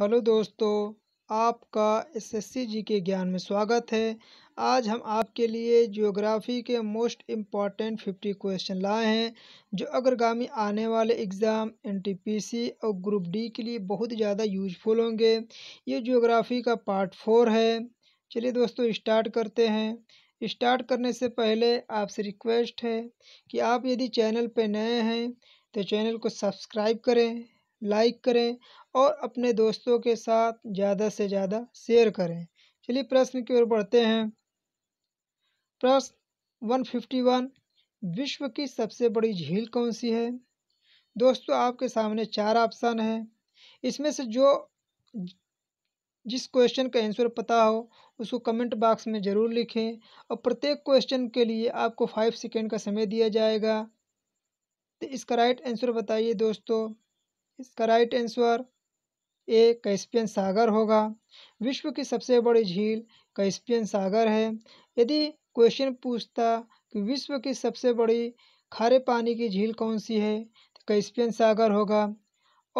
hello दोस्तों आपका SSC जी के ज्ञान में स्वागत है आज हम आपके लिए ज्योग्राफ़ी के मोस्ट इम्पॉर्टेंट फिफ्टी क्वेश्चन लाए हैं जो अग्रगामी आने वाले एग्ज़ाम एनटीपीसी और ग्रुप डी के लिए बहुत ज़्यादा यूजफुल होंगे ये ज्योग्राफ़ी का पार्ट फोर है चलिए दोस्तों स्टार्ट करते हैं स्टार्ट करने से पहले आपसे रिक्वेस्ट है कि आप यदि चैनल पर नए हैं तो चैनल को सब्सक्राइब करें लाइक करें और अपने दोस्तों के साथ ज़्यादा से ज़्यादा शेयर करें चलिए प्रश्न की ओर बढ़ते हैं प्रश्न वन फिफ्टी वन विश्व की सबसे बड़ी झील कौन सी है दोस्तों आपके सामने चार ऑप्शन हैं इसमें से जो जिस क्वेश्चन का आंसर पता हो उसको कमेंट बॉक्स में ज़रूर लिखें और प्रत्येक क्वेश्चन के लिए आपको फाइव सेकेंड का समय दिया जाएगा तो इसका राइट आंसर बताइए दोस्तों इसका राइट आंसर ए कैस्पियन सागर होगा विश्व की सबसे बड़ी झील कैस्पियन सागर है यदि क्वेश्चन पूछता कि विश्व की सबसे बड़ी खारे पानी की झील कौन सी है तो कैस्पियन सागर होगा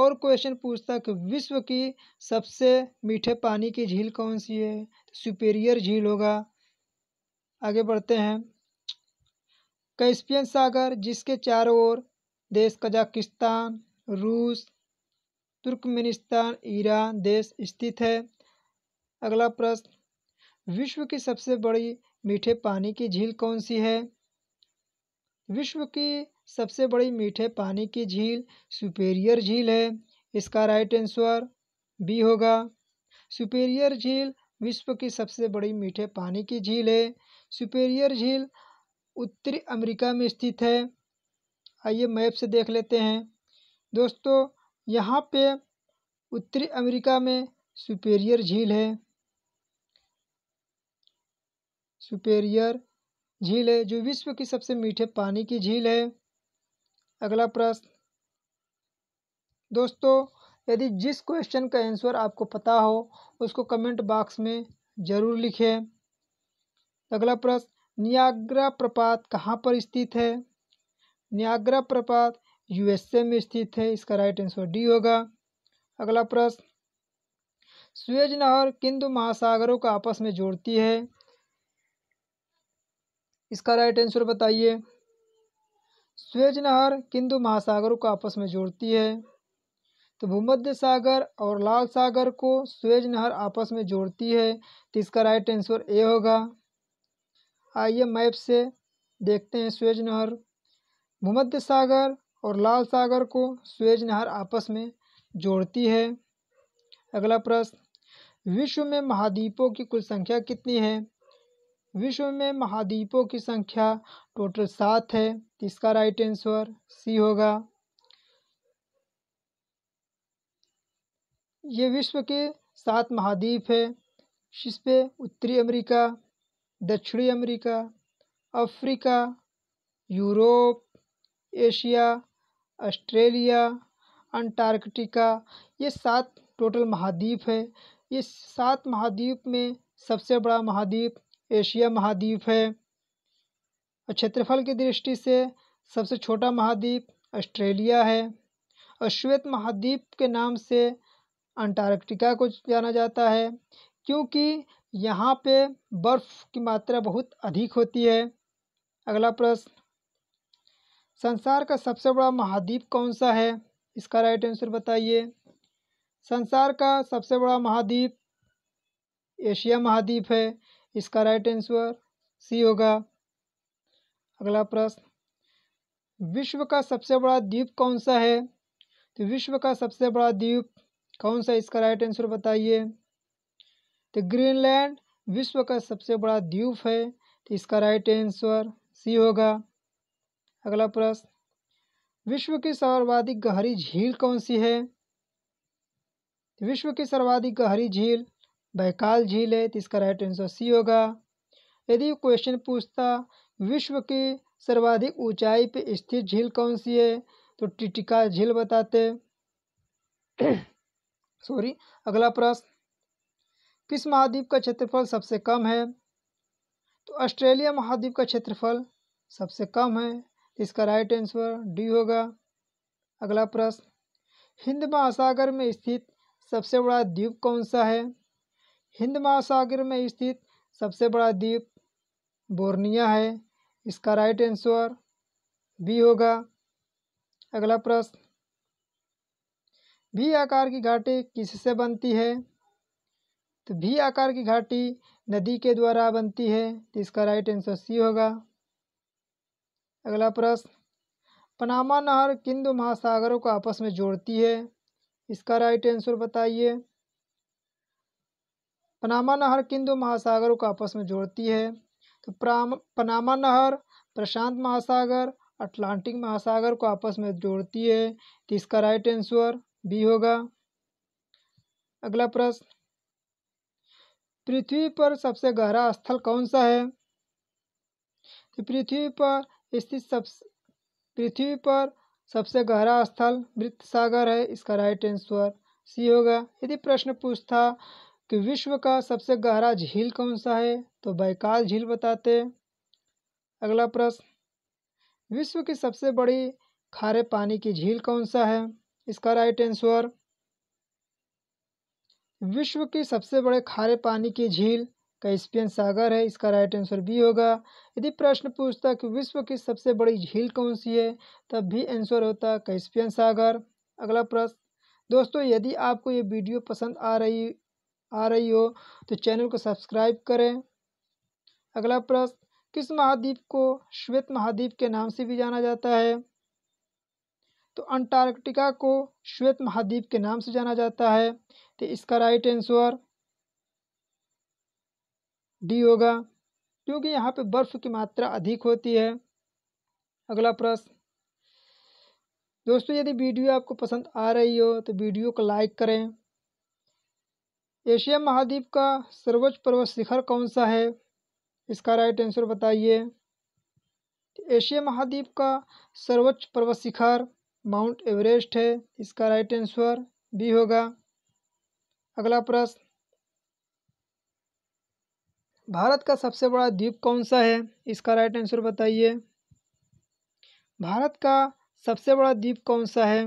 और क्वेश्चन पूछता कि विश्व की सबसे मीठे पानी की झील कौन सी है तो सुपेरियर झील होगा आगे बढ़ते हैं कैस्पियन सागर जिसके चारों ओर देश कजाकिस्तान रूस तुर्कमेनिस्तान ईरान देश स्थित है अगला प्रश्न विश्व की सबसे बड़ी मीठे पानी की झील कौन सी है विश्व की सबसे बड़ी मीठे पानी की झील सुपेरियर झील है इसका राइट आंसर बी होगा सुपेरियर झील विश्व की सबसे बड़ी मीठे पानी की झील है सुपेरियर झील उत्तरी अमेरिका में स्थित है आइए मैप से देख लेते हैं दोस्तों यहाँ पे उत्तरी अमेरिका में सुपेरियर झील है सुपेरियर झील है जो विश्व की सबसे मीठे पानी की झील है अगला प्रश्न दोस्तों यदि जिस क्वेश्चन का आंसर आपको पता हो उसको कमेंट बॉक्स में ज़रूर लिखें अगला प्रश्न नियाग्रा प्रपात कहाँ पर स्थित है नियाग्रा प्रपात यूएसए में स्थित है इसका राइट आंसर डी होगा अगला प्रश्न स्वेज नहर किंदु महासागरों को आपस में जोड़ती है इसका राइट आंसर बताइए स्वेज नहर किंदु महासागरों को आपस में जोड़ती है तो भूमध्य सागर और लाल सागर को स्वेज नहर आपस में जोड़ती है तो इसका राइट आंसर ए होगा आइए मैप से देखते हैं स्वेज नहर भूमध्य सागर और लाल सागर को स्वेज नहर आपस में जोड़ती है अगला प्रश्न विश्व में महाद्वीपों की कुल संख्या कितनी है विश्व में महाद्वीपों की संख्या टोटल सात है इसका राइट आंसर सी होगा ये विश्व के सात महाद्वीप है जिसपे उत्तरी अमेरिका दक्षिणी America Africa Europe Asia Australia Antarctica ये सात टोटल महाद्वीप है इस सात महाद्वीप में सबसे बड़ा महाद्वीप एशिया महाद्वीप है और क्षेत्रफल की दृष्टि से सबसे छोटा महाद्वीप ऑस्ट्रेलिया है और श्वेत महाद्वीप के नाम से अंटार्कटिका को जाना जाता है क्योंकि यहाँ पे बर्फ़ की मात्रा बहुत अधिक होती है अगला प्रश्न संसार का सबसे बड़ा महाद्वीप कौन सा है इसका राइट आंसर बताइए संसार का सबसे बड़ा महाद्वीप एशिया महाद्वीप है इसका राइट आंसर सी होगा अगला प्रश्न विश्व का सबसे बड़ा द्वीप कौन सा है तो विश्व का सबसे बड़ा द्वीप कौन सा इसका राइट आंसर बताइए तो ग्रीनलैंड विश्व का सबसे बड़ा द्वीप है तो इसका राइट आंसर सी होगा अगला प्रश्न विश्व की सर्वाधिक गहरी झील कौन सी है विश्व की सर्वाधिक गहरी झील बैकाल झील है तो इसका राइट आंसर सी होगा यदि क्वेश्चन पूछता विश्व की सर्वाधिक ऊंचाई पर स्थित झील कौन सी है तो टिटिका झील बताते सॉरी अगला प्रश्न किस महाद्वीप का क्षेत्रफल सबसे कम है तो ऑस्ट्रेलिया महाद्वीप का क्षेत्रफल सबसे कम है इसका राइट आंसर डी होगा अगला प्रश्न हिंद महासागर में स्थित सबसे बड़ा द्वीप कौन सा है हिंद महासागर में स्थित सबसे बड़ा द्वीप बोर्निया है इसका राइट आंसर बी होगा अगला प्रश्न भी आकार की घाटी किससे बनती है तो भी आकार की घाटी नदी के द्वारा बनती है तो इसका राइट आंसर सी होगा अगला प्रश्न पनामा नहर किंद महासागरों को आपस में जोड़ती है इसका राइट आंसर बताइए पनामा नहर किंद महासागरों को आपस में जोड़ती है तो पनामा नहर प्रशांत महासागर अटलांटिक महासागर को आपस में जोड़ती है तो इसका राइट आंसर बी होगा अगला प्रश्न पृथ्वी पर सबसे गहरा स्थल कौन सा है तो पृथ्वी पर स्थित सब पृथ्वी पर सबसे गहरा स्थल मृत सागर है इसका राइट आंसर सी होगा यदि प्रश्न पूछता कि विश्व का सबसे गहरा झील कौन सा है तो बैकाल झील बताते अगला प्रश्न विश्व की सबसे बड़ी खारे पानी की झील कौन सा है इसका राइट आंसर विश्व की सबसे बड़े खारे पानी की झील कैस्पियन सागर है इसका राइट आंसर बी होगा यदि प्रश्न पूछता कि विश्व की सबसे बड़ी झील कौन सी है तब भी आंसर होता कैस्पियन सागर अगला प्रश्न दोस्तों यदि आपको ये वीडियो पसंद आ रही आ रही हो तो चैनल को सब्सक्राइब करें अगला प्रश्न किस महाद्वीप को श्वेत महाद्वीप के नाम से भी जाना जाता है तो अंटार्कटिका को श्वेत महाद्वीप के नाम से जाना जाता है तो इसका राइट आंसर डी होगा क्योंकि यहाँ पे बर्फ की मात्रा अधिक होती है अगला प्रश्न दोस्तों यदि वीडियो आपको पसंद आ रही हो तो वीडियो को लाइक करें एशिया महाद्वीप का सर्वोच्च पर्वत शिखर कौन सा है इसका राइट आंसर बताइए एशिया महाद्वीप का सर्वोच्च पर्वत शिखर माउंट एवरेस्ट है इसका राइट आंसर बी होगा अगला प्रश्न भारत का सबसे बड़ा द्वीप कौन सा है इसका राइट आंसर बताइए भारत का सबसे बड़ा द्वीप कौन सा है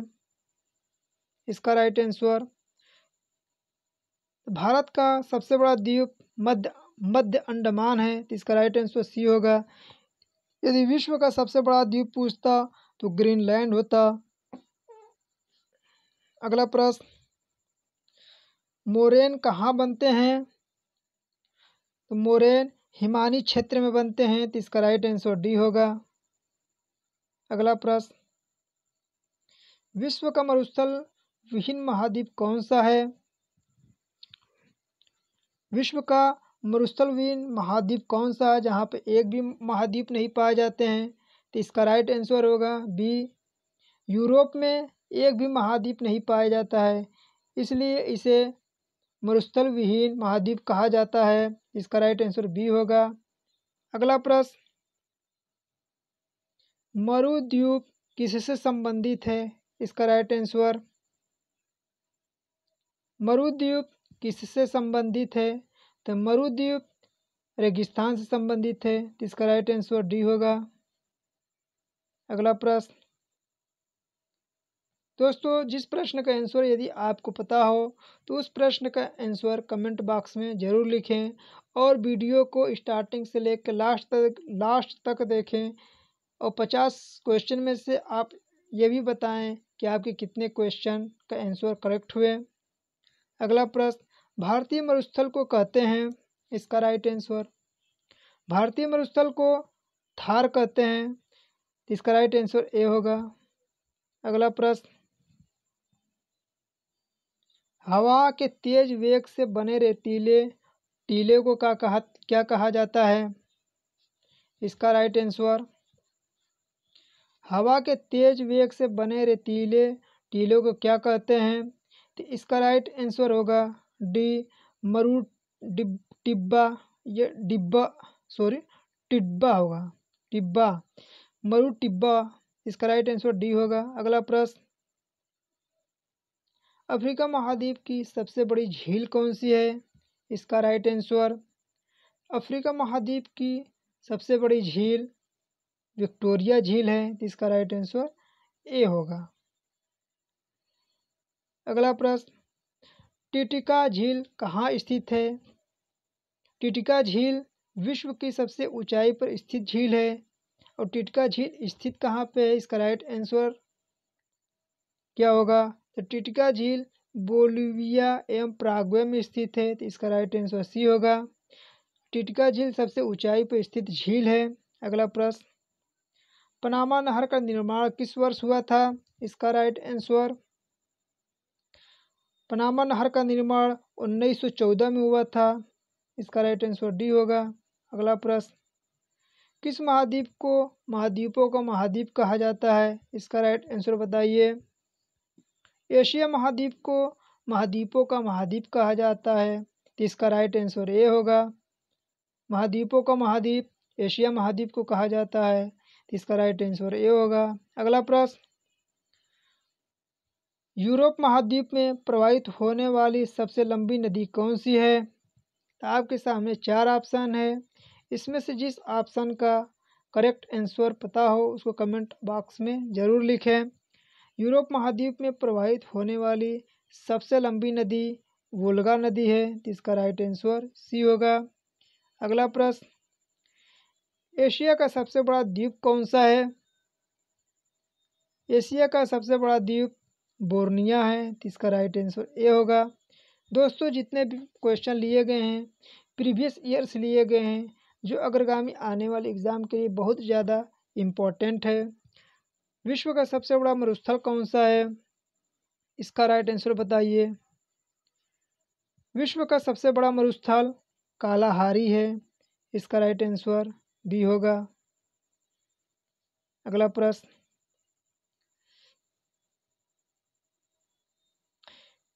इसका राइट आंसर भारत का सबसे बड़ा द्वीप मध्य मध्य अंडमान है तो इसका राइट आंसर सी होगा यदि विश्व का सबसे बड़ा द्वीप पूछता तो ग्रीनलैंड होता अगला प्रश्न मोरेन कहाँ बनते हैं तो मोरेन हिमानी क्षेत्र में बनते हैं तो इसका राइट आंसर डी होगा अगला प्रश्न विश्व का मरुस्थल विहीन महाद्वीप कौन सा है विश्व का मरुस्थल विहीन महाद्वीप कौन सा है जहाँ पर एक भी महाद्वीप नहीं पाए जाते हैं तो इसका राइट आंसर होगा बी यूरोप में एक भी महाद्वीप नहीं पाया जाता है इसलिए इसे मरुस्थल विहीन महाद्वीप कहा जाता है इसका राइट आंसर बी होगा अगला प्रश्न मरुद्वीप किससे संबंधित है इसका राइट आंसर मरुद्वीप किससे संबंधित है तो मरुद्वीप रेगिस्तान से संबंधित है तो इसका राइट आंसर डी होगा अगला प्रश्न दोस्तों जिस प्रश्न का आंसर यदि आपको पता हो तो उस प्रश्न का आंसर कमेंट बॉक्स में ज़रूर लिखें और वीडियो को स्टार्टिंग से लेकर लास्ट तक लास्ट तक देखें और पचास क्वेश्चन में से आप ये भी बताएं कि आपके कितने क्वेश्चन का आंसर करेक्ट हुए अगला प्रश्न भारतीय मरुस्थल को कहते हैं इसका राइट आंसर भारतीय मरुस्थल को थार कहते हैं इसका राइट आंसर ए होगा अगला प्रश्न हवा के तेज वेग से बने रेतीले टीले को का कहा क्या कहा जाता है इसका राइट आंसर हवा के तेज वेग से बने रेतीले टीलों को क्या कहते हैं तो इसका राइट आंसर होगा डी मरू टिब्बा ये डिब्बा सॉरी टिब्बा होगा टिब्बा मरू टिब्बा इसका राइट आंसर डी होगा अगला प्रश्न अफ्रीका महाद्वीप की सबसे बड़ी झील कौन सी है इसका राइट आंसर अफ्रीका महाद्वीप की सबसे बड़ी झील विक्टोरिया झील है तो इसका राइट आंसर ए होगा अगला प्रश्न टिटिका झील कहाँ स्थित है टिटिका झील विश्व की सबसे ऊंचाई पर स्थित झील है और टिटका झील स्थित कहाँ पे है इसका राइट आंसर क्या होगा तो टिटका झील बोलिविया एवं प्राग्वे में स्थित है तो इसका राइट आंसर सी होगा टिटका झील सबसे ऊंचाई पर स्थित झील है अगला प्रश्न पनामा नहर का निर्माण किस वर्ष हुआ था इसका राइट आंसर पनामा नहर का निर्माण 1914 में हुआ था इसका राइट आंसर डी होगा अगला प्रश्न किस महाद्वीप को महाद्वीपों का महाद्वीप कहा जाता है इसका राइट आंसर बताइए एशिया महाद्वीप को महाद्वीपों का महाद्वीप कहा जाता है तो इसका राइट आंसर ए होगा महाद्वीपों का महाद्वीप एशिया महाद्वीप को कहा जाता है तो इसका राइट आंसर ए होगा अगला प्रश्न यूरोप महाद्वीप में प्रवाहित होने वाली सबसे लंबी नदी कौन सी है आपके सामने चार ऑप्शन है इसमें से जिस ऑप्शन का करेक्ट आंसर पता हो उसको कमेंट बॉक्स में ज़रूर लिखें यूरोप महाद्वीप में प्रवाहित होने वाली सबसे लंबी नदी वोल्गा नदी है जिसका राइट आंसर सी होगा अगला प्रश्न एशिया का सबसे बड़ा द्वीप कौन सा है एशिया का सबसे बड़ा द्वीप बोर्निया है जिसका राइट आंसर ए होगा दोस्तों जितने भी क्वेश्चन लिए गए हैं प्रीवियस ईयर्स लिए गए हैं जो अग्रगामी आने वाले एग्ज़ाम के लिए बहुत ज़्यादा इम्पोर्टेंट है विश्व का सबसे बड़ा मरुस्थल कौन सा है इसका राइट आंसर बताइए विश्व का सबसे बड़ा मरुस्थल कालाहारी है इसका राइट आंसर बी होगा अगला प्रश्न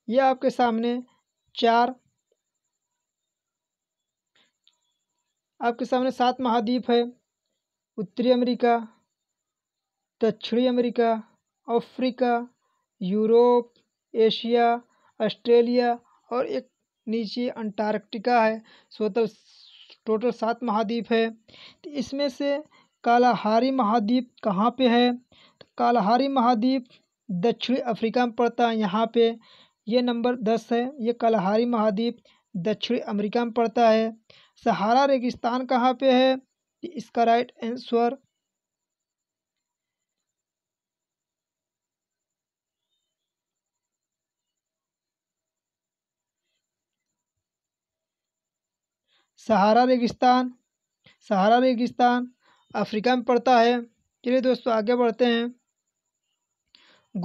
यह आपके सामने चार आपके सामने सात महाद्वीप है उत्तरी अमेरिका दक्षिणी America Africa Europe Asia Australia और एक नीचे अंटार्कटिका है स्वतल टोटल सात महाद्वीप है तो इसमें से कालाहारी महाद्वीप कहाँ पे है तो कालाहारी महाद्वीप दक्षिणी अफ्रीका में पड़ता है यहाँ पे ये नंबर दस है ये कालाहारी महाद्वीप दक्षिणी अमेरिका में पड़ता है सहारा रेगिस्तान कहाँ पे है इसका राइट आंसर सहारा रेगिस्तान सहारा रेगिस्तान अफ्रीका में पड़ता है चलिए दोस्तों आगे बढ़ते हैं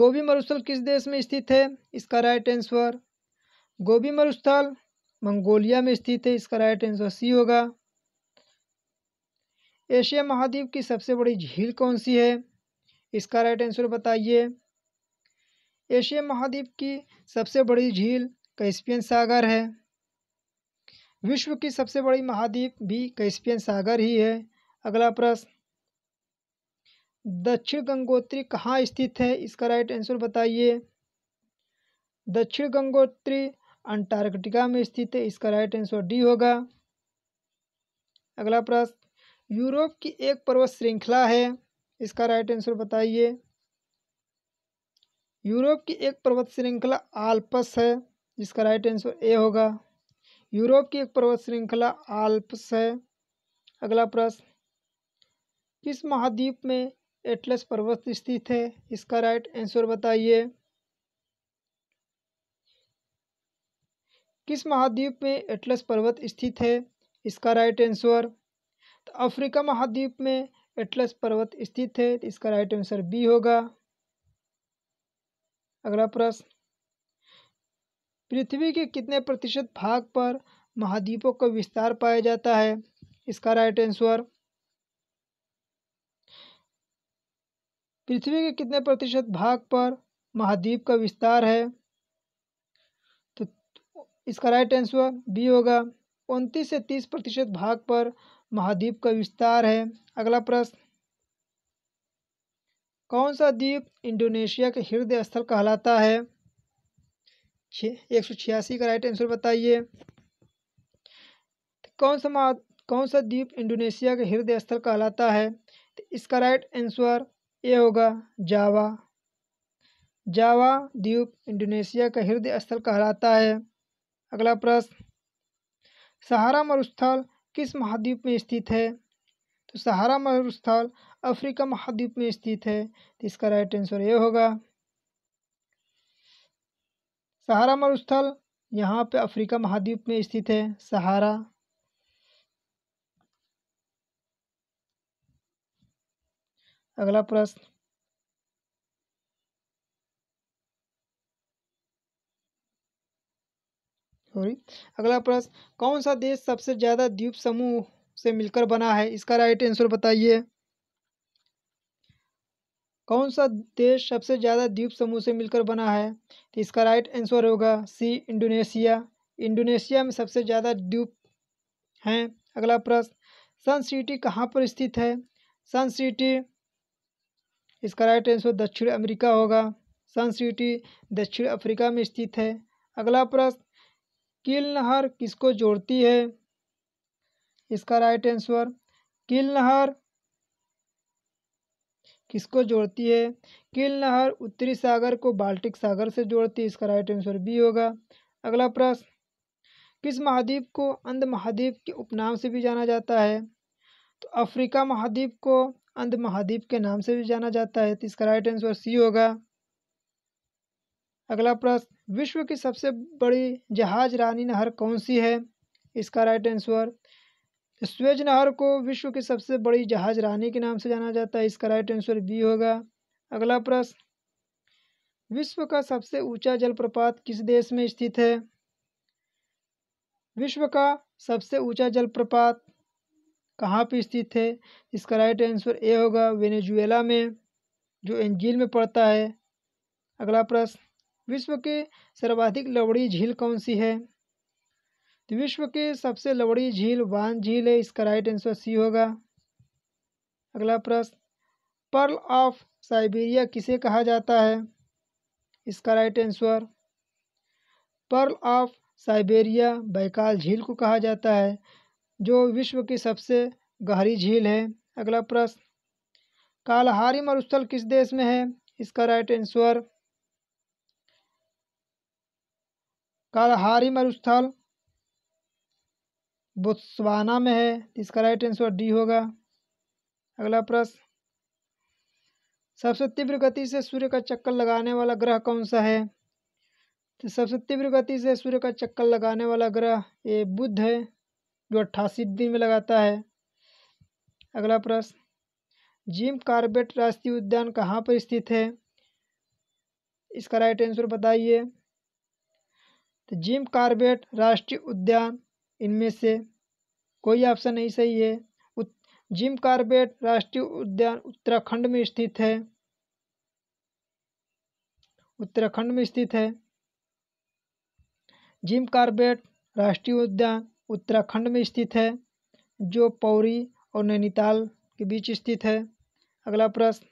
गोभी मरुस्थल किस देश में स्थित है इसका राइट आंसर गोभी मरुस्थल मंगोलिया में स्थित है इसका राइट आंसर सी होगा एशिया महाद्वीप की सबसे बड़ी झील कौन सी है इसका राइट आंसर बताइए एशिया महाद्वीप की सबसे बड़ी झील कैस्पियन सागर है विश्व की सबसे बड़ी महाद्वीप भी कैस्पियन सागर ही है अगला प्रश्न दक्षिण गंगोत्री कहाँ स्थित है इसका राइट आंसर बताइए दक्षिण गंगोत्री अंटार्कटिका में स्थित है इसका राइट आंसर डी होगा अगला प्रश्न यूरोप की एक पर्वत श्रृंखला है इसका राइट आंसर बताइए यूरोप की एक पर्वत श्रृंखला आल्पस है जिसका राइट आंसर ए होगा यूरोप की एक पर्वत श्रृंखला आल्प्स है अगला प्रश्न किस महाद्वीप में एटलस पर्वत स्थित है इसका राइट आंसर बताइए किस महाद्वीप में एटलस पर्वत स्थित है इसका राइट आंसर तो अफ्रीका महाद्वीप में एटलस पर्वत स्थित है तो इसका राइट आंसर बी होगा अगला प्रश्न पृथ्वी के कितने प्रतिशत भाग पर महाद्वीपों का विस्तार पाया जाता है इसका राइट आंसर पृथ्वी के कितने प्रतिशत भाग पर महाद्वीप का विस्तार है तो इसका राइट आंसर बी होगा उनतीस से तीस प्रतिशत भाग पर महाद्वीप का विस्तार है अगला प्रश्न कौन सा द्वीप इंडोनेशिया के हृदय स्थल कहलाता है छ एक सौ छियासी का राइट आंसर बताइए तो कौन सा मा कौन सा द्वीप इंडोनेशिया का हृदय स्थल कहलाता है तो इसका राइट आंसर ए होगा जावा जावा द्वीप इंडोनेशिया का हृदय स्थल कहलाता है अगला प्रश्न सहारा मरुस्थल किस महाद्वीप में स्थित है तो सहारा मरुस्थल अफ्रीका महाद्वीप में स्थित है तो इसका राइट आंसर ये होगा सहारा मरुस्थल यहाँ पे अफ्रीका महाद्वीप में स्थित है सहारा अगला प्रश्न सॉरी अगला प्रश्न कौन सा देश सबसे ज़्यादा द्वीप समूह से मिलकर बना है इसका राइट आंसर बताइए कौन सा देश सबसे ज़्यादा द्वीप समूह से मिलकर बना है तो इसका राइट आंसर होगा सी इंडोनेशिया इंडोनेशिया में सबसे ज़्यादा द्वीप हैं अगला प्रश्न सन सिटी कहाँ पर स्थित है सन सिटी इसका राइट आंसर दक्षिण अमेरिका होगा सन सिटी दक्षिण अफ्रीका में स्थित है अगला प्रश्न किल नहर किसको जोड़ती है इसका राइट आंसर किल नहर किसको जोड़ती है किल नहर उत्तरी सागर को बाल्टिक सागर से जोड़ती है इसका राइट आंसर बी होगा अगला प्रश्न किस महाद्वीप को अंध महाद्वीप के उपनाम से भी जाना जाता है तो अफ्रीका महाद्वीप को अंध महाद्वीप के नाम से भी जाना जाता है तो इसका राइट आंसर सी होगा अगला प्रश्न विश्व की सबसे बड़ी जहाज रानी नहर कौन सी है इसका राइट आंसर स्वेज नहर को विश्व की सबसे बड़ी जहाज रानी के नाम से जाना जाता है इसका राइट आंसर बी होगा अगला प्रश्न विश्व का सबसे ऊंचा जलप्रपात किस देश में स्थित है विश्व का सबसे ऊंचा जलप्रपात कहाँ पर स्थित है इसका राइट आंसर ए होगा वेनेजुएला में जो एंजील में पड़ता है अगला प्रश्न विश्व की सर्वाधिक लवड़ी झील कौन सी है विश्व की सबसे लवड़ी झील वान झील है इसका राइट आंसर सी होगा अगला प्रश्न पर्ल ऑफ साइबेरिया किसे कहा जाता है इसका right answer pearl of Siberia Baikal झील को कहा जाता है जो विश्व की सबसे गहरी झील है अगला प्रश्न कालहारी मरुस्थल किस देश में है इसका राइट आंसर कालहारी मरुस्थल बोत्सवाना में है इसका राइट आंसर डी होगा अगला प्रश्न सबसे तीव्र गति से सूर्य का चक्कर लगाने वाला ग्रह कौन सा है तो सबसे तीव्र गति से सूर्य का चक्कर लगाने वाला ग्रह ये बुध है जो अट्ठासी दिन में लगाता है अगला प्रश्न जिम कार्बेट राष्ट्रीय उद्यान कहाँ पर स्थित है इसका राइट आंसर बताइए तो जिम कार्बेट राष्ट्रीय उद्यान इनमें से कोई ऑप्शन नहीं सही है जिम कार्बेट राष्ट्रीय उद्यान उत्तराखंड में स्थित है उत्तराखंड में स्थित है जिम कार्बेट राष्ट्रीय उद्यान उत्तराखंड में स्थित है जो पौरी और नैनीताल के बीच स्थित है अगला प्रश्न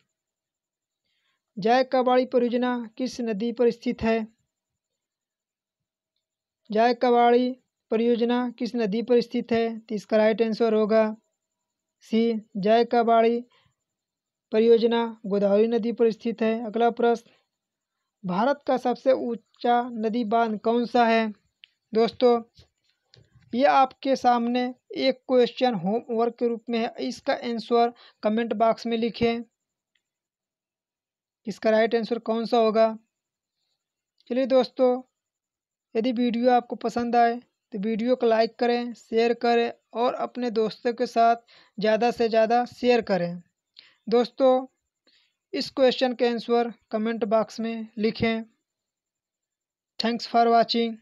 जाय कबाड़ी परियोजना किस नदी पर स्थित है जाय कबाड़ी परियोजना किस नदी पर स्थित है तो इसका राइट आंसर होगा सी जय बाड़ी परियोजना गोदावरी नदी पर स्थित है अगला प्रश्न भारत का सबसे ऊंचा नदी बांध कौन सा है दोस्तों ये आपके सामने एक क्वेश्चन होमवर्क के रूप में है इसका आंसर कमेंट बॉक्स में लिखें इसका राइट आंसर कौन सा होगा चलिए दोस्तों यदि वीडियो आपको पसंद आए तो वीडियो को लाइक करें शेयर करें और अपने दोस्तों के साथ ज़्यादा से ज़्यादा शेयर करें दोस्तों इस क्वेश्चन के आंसर कमेंट बॉक्स में लिखें थैंक्स फॉर वॉचिंग